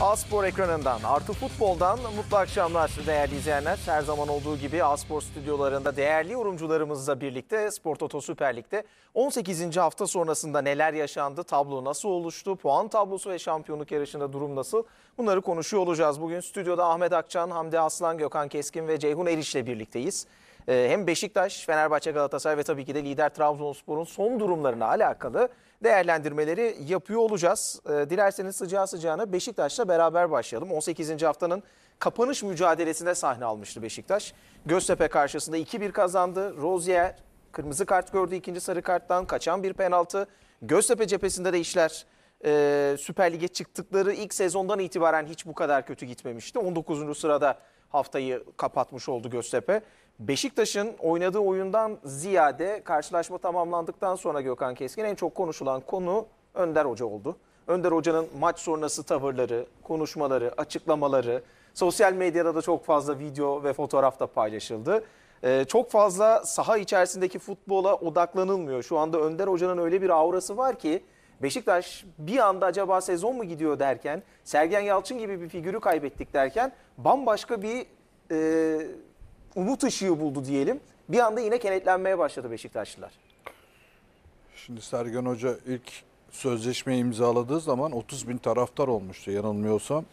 Aspor ekranından, Artı Futbol'dan mutlu akşamlar değerli izleyenler. Her zaman olduğu gibi Aspor stüdyolarında değerli yorumcularımızla birlikte Spor Toto Süper Lig'de 18. hafta sonrasında neler yaşandı, tablo nasıl oluştu, puan tablosu ve şampiyonluk yarışında durum nasıl bunları konuşuyor olacağız. Bugün stüdyoda Ahmet Akçan, Hamdi Aslan, Gökhan Keskin ve Ceyhun Eriş ile birlikteyiz. Ee, hem Beşiktaş, Fenerbahçe, Galatasaray ve tabii ki de lider Trabzonspor'un son durumlarına alakalı değerlendirmeleri yapıyor olacağız. Ee, dilerseniz sıcağı sıcağına Beşiktaş'la beraber başlayalım. 18. haftanın kapanış mücadelesinde sahne almıştı Beşiktaş. Göztepe karşısında 2-1 kazandı. Rozier kırmızı kart gördü ikinci sarı karttan kaçan bir penaltı. Göztepe cephesinde de işler e, Süper Lig'e çıktıkları ilk sezondan itibaren hiç bu kadar kötü gitmemişti. 19. sırada haftayı kapatmış oldu Göztepe. Beşiktaş'ın oynadığı oyundan ziyade karşılaşma tamamlandıktan sonra Gökhan Keskin en çok konuşulan konu Önder Hoca oldu. Önder Hoca'nın maç sonrası tavırları, konuşmaları, açıklamaları, sosyal medyada da çok fazla video ve fotoğraf da paylaşıldı. Ee, çok fazla saha içerisindeki futbola odaklanılmıyor. Şu anda Önder Hoca'nın öyle bir aurası var ki Beşiktaş bir anda acaba sezon mu gidiyor derken, Sergen Yalçın gibi bir figürü kaybettik derken bambaşka bir... E, umut ışığı buldu diyelim. Bir anda yine kenetlenmeye başladı Beşiktaşlılar. Şimdi Sergen Hoca ilk sözleşmeyi imzaladığı zaman 30 bin taraftar olmuştu yanılmıyorsam.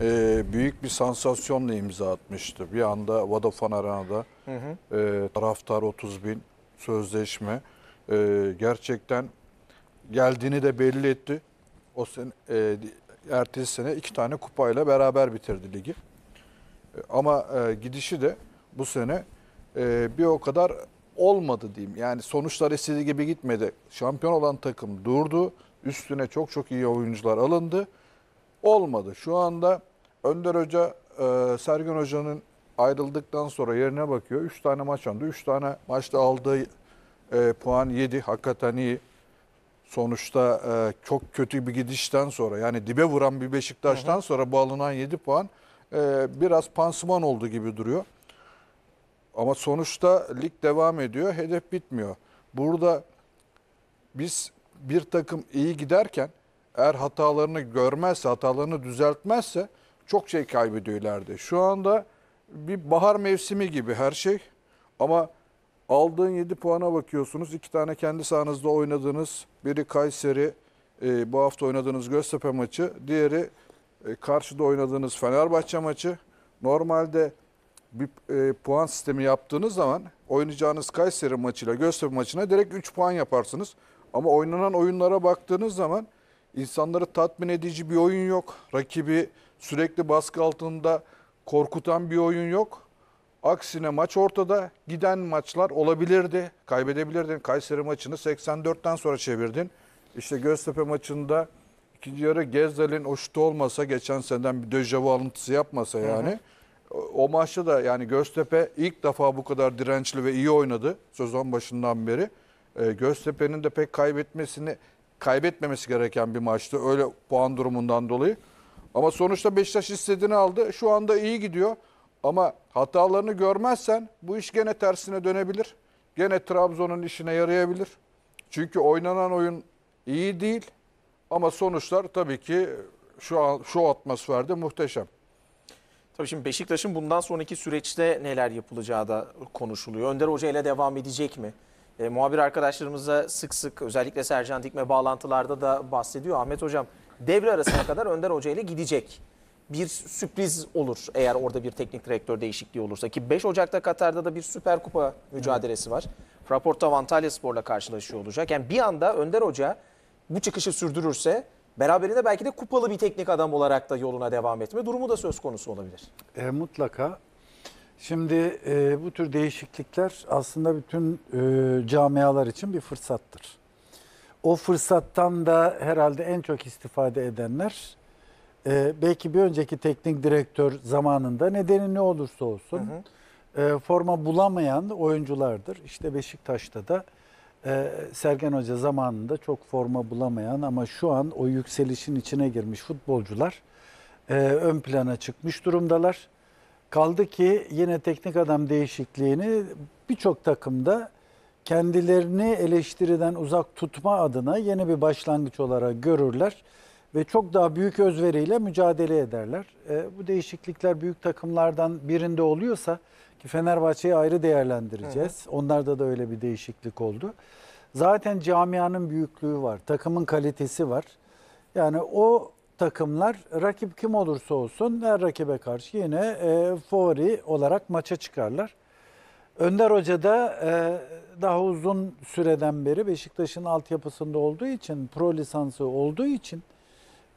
Ee, büyük bir sansasyonla imza atmıştı. Bir anda Vodafone Arena'da hı hı. E, taraftar 30 bin sözleşme. E, gerçekten geldiğini de belli etti. O sen, e, ertesi sene iki tane kupayla beraber bitirdi ligi. E, ama e, gidişi de bu sene e, bir o kadar olmadı diyeyim. Yani sonuçlar istediği gibi gitmedi. Şampiyon olan takım durdu. Üstüne çok çok iyi oyuncular alındı. Olmadı. Şu anda Önder Hoca, e, Sergen Hoca'nın ayrıldıktan sonra yerine bakıyor. 3 tane maç aldı. 3 tane maçta aldığı e, puan 7. Hakikaten iyi. Sonuçta e, çok kötü bir gidişten sonra yani dibe vuran bir Beşiktaş'tan hı hı. sonra bu alınan 7 puan e, biraz pansuman oldu gibi duruyor. Ama sonuçta lig devam ediyor, hedef bitmiyor. Burada biz bir takım iyi giderken eğer hatalarını görmezse, hatalarını düzeltmezse çok şey kaybediyor ileride. Şu anda bir bahar mevsimi gibi her şey ama aldığın 7 puana bakıyorsunuz. iki tane kendi sahanızda oynadığınız, biri Kayseri, e, bu hafta oynadığınız Göztepe maçı, diğeri e, karşıda oynadığınız Fenerbahçe maçı. Normalde bir e, puan sistemi yaptığınız zaman oynayacağınız Kayseri maçıyla Göztepe maçına direkt 3 puan yaparsınız. Ama oynanan oyunlara baktığınız zaman insanları tatmin edici bir oyun yok. Rakibi sürekli baskı altında korkutan bir oyun yok. Aksine maç ortada giden maçlar olabilirdi. Kaybedebilirdin. Kayseri maçını 84'ten sonra çevirdin. İşte Göztepe maçında ikinci yarı Gezdel'in o şutu olmasa geçen seneden bir dejavu alıntısı yapmasa yani. Hı hı. O maçta da yani Göztepe ilk defa bu kadar dirençli ve iyi oynadı sezon başından beri. Ee, Göztepe'nin de pek kaybetmesini kaybetmemesi gereken bir maçtı öyle puan durumundan dolayı. Ama sonuçta Beşiktaş istediğini aldı. Şu anda iyi gidiyor. Ama hatalarını görmezsen bu iş gene tersine dönebilir. Gene Trabzon'un işine yarayabilir. Çünkü oynanan oyun iyi değil. Ama sonuçlar tabii ki şu an, şu atmosferde muhteşem. Tabii şimdi Beşiktaş'ın bundan sonraki süreçte neler yapılacağı da konuşuluyor. Önder Hoca ile devam edecek mi? E, muhabir arkadaşlarımıza sık sık özellikle Sercan Dikme bağlantılarda da bahsediyor. Ahmet Hocam devre arasına kadar Önder Hoca ile gidecek. Bir sürpriz olur eğer orada bir teknik direktör değişikliği olursa ki 5 Ocak'ta Katar'da da bir Süper Kupa mücadelesi var. Raporta Antalya Spor'la karşılaşıyor olacak. Yani bir anda Önder Hoca bu çıkışı sürdürürse Beraberinde belki de kupalı bir teknik adam olarak da yoluna devam etme durumu da söz konusu olabilir. E, mutlaka. Şimdi e, bu tür değişiklikler aslında bütün e, camialar için bir fırsattır. O fırsattan da herhalde en çok istifade edenler e, belki bir önceki teknik direktör zamanında nedeni ne olursa olsun hı hı. E, forma bulamayan oyunculardır. İşte Beşiktaş'ta da ee, Sergen Hoca zamanında çok forma bulamayan ama şu an o yükselişin içine girmiş futbolcular e, ön plana çıkmış durumdalar. Kaldı ki yine teknik adam değişikliğini birçok takımda kendilerini eleştiriden uzak tutma adına yeni bir başlangıç olarak görürler ve çok daha büyük özveriyle mücadele ederler. E, bu değişiklikler büyük takımlardan birinde oluyorsa ki Fenerbahçe'yi ayrı değerlendireceğiz. Hı hı. Onlarda da öyle bir değişiklik oldu. Zaten camianın büyüklüğü var, takımın kalitesi var. Yani o takımlar rakip kim olursa olsun her rakibe karşı yine e, favori olarak maça çıkarlar. Önder Hoca da e, daha uzun süreden beri Beşiktaş'ın altyapısında olduğu için, pro lisansı olduğu için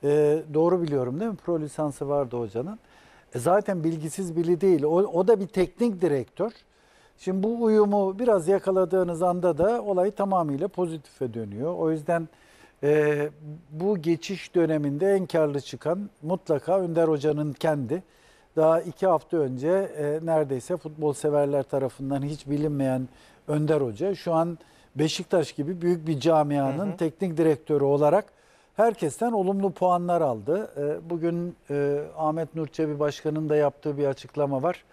e, doğru biliyorum değil mi? Pro lisansı vardı hocanın. E, zaten bilgisiz biri değil. O, o da bir teknik direktör. Şimdi bu uyumu biraz yakaladığınız anda da olay tamamıyla pozitife dönüyor. O yüzden e, bu geçiş döneminde en karlı çıkan mutlaka Önder Hoca'nın kendi. Daha iki hafta önce e, neredeyse futbol severler tarafından hiç bilinmeyen Önder Hoca şu an Beşiktaş gibi büyük bir camianın hı hı. teknik direktörü olarak herkesten olumlu puanlar aldı. Ee, bugün e, Ahmet Nur Çebi Başkan'ın da yaptığı bir açıklama var.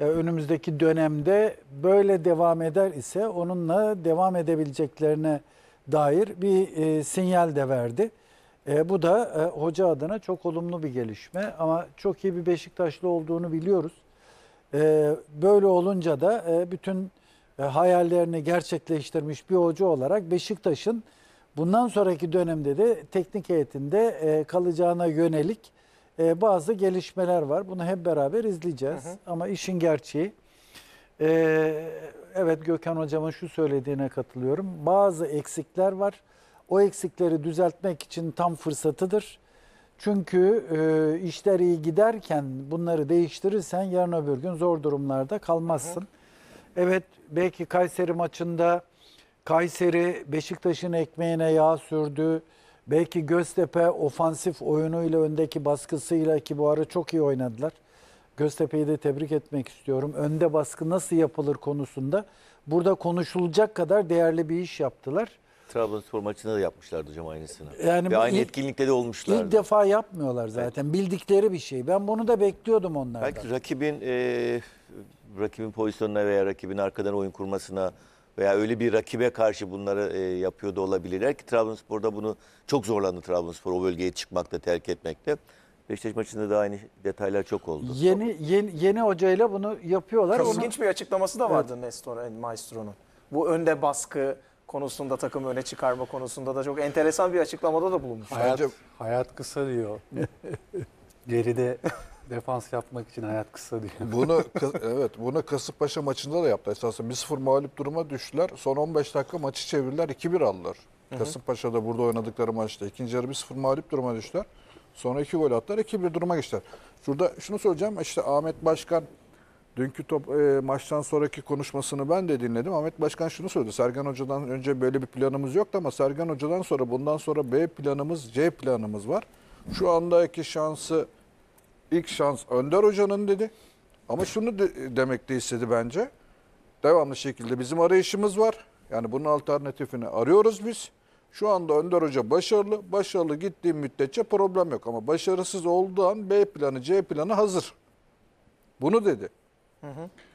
önümüzdeki dönemde böyle devam eder ise onunla devam edebileceklerine dair bir e, sinyal de verdi. E, bu da hoca adına çok olumlu bir gelişme ama çok iyi bir Beşiktaşlı olduğunu biliyoruz. Böyle olunca da bütün hayallerini gerçekleştirmiş bir hoca olarak Beşiktaş'ın Bundan sonraki dönemde de teknik heyetinde e, kalacağına yönelik e, bazı gelişmeler var. Bunu hep beraber izleyeceğiz. Hı hı. Ama işin gerçeği, e, evet Gökhan Hocam'ın şu söylediğine katılıyorum. Bazı eksikler var. O eksikleri düzeltmek için tam fırsatıdır. Çünkü e, işler iyi giderken bunları değiştirirsen yarın öbür gün zor durumlarda kalmazsın. Hı hı. Evet belki Kayseri maçında Kayseri Beşiktaş'ın ekmeğine yağ sürdü. Belki Göztepe ofansif oyunuyla öndeki baskısıyla ki bu ara çok iyi oynadılar. Göztepe'yi de tebrik etmek istiyorum. Önde baskı nasıl yapılır konusunda burada konuşulacak kadar değerli bir iş yaptılar. Trabzonspor maçında da yapmışlardı hocam aynısını. Yani Ve aynı ilk, etkinlikte de olmuşlardı. İlk defa yapmıyorlar zaten. Evet. Bildikleri bir şey. Ben bunu da bekliyordum onlardan. Belki rakibin e, rakibin pozisyonuna veya rakibin arkadan oyun kurmasına veya öyle bir rakibe karşı bunları e, yapıyor da olabilirler ki Trabzonspor'da bunu çok zorlandı Trabzonspor o bölgeye çıkmakta, terk etmekte. Beşiktaş maçında da aynı detaylar çok oldu. Yeni yeni, yeni hocayla bunu yapıyorlar. Çok ilginç bir açıklaması da vardı evet. Nestor Maestro'nun. Bu önde baskı konusunda takım öne çıkarma konusunda da çok enteresan bir açıklamada da bulunmuş. Hayat, hayat kısa diyor. Geride defans yapmak için hayat kısa diye. Bunu evet bunu Kasımpaşa maçında da yaptı. Esasında 1-0 mağlup duruma düştüler. Son 15 dakika maçı çevirdiler. 2-1 aldılar. Kasımpaşa'da burada oynadıkları maçta ikinci yarı 1-0 mağlup duruma düştüler. Sonra 2 gol attılar. 2-1 duruma geçtiler. Şurada şunu soracağım. işte Ahmet Başkan dünkü top e, maçtan sonraki konuşmasını ben de dinledim. Ahmet Başkan şunu söyledi. Sergen Hoca'dan önce böyle bir planımız yoktu ama Sergen Hoca'dan sonra bundan sonra B planımız, C planımız var. Şu andaki şansı ilk şans Önder Hoca'nın dedi. Ama şunu de, demek de istedi bence. Devamlı şekilde bizim arayışımız var. Yani bunun alternatifini arıyoruz biz. Şu anda Önder Hoca başarılı. Başarılı gittiği müddetçe problem yok. Ama başarısız olduğu an B planı, C planı hazır. Bunu dedi. Hı hı.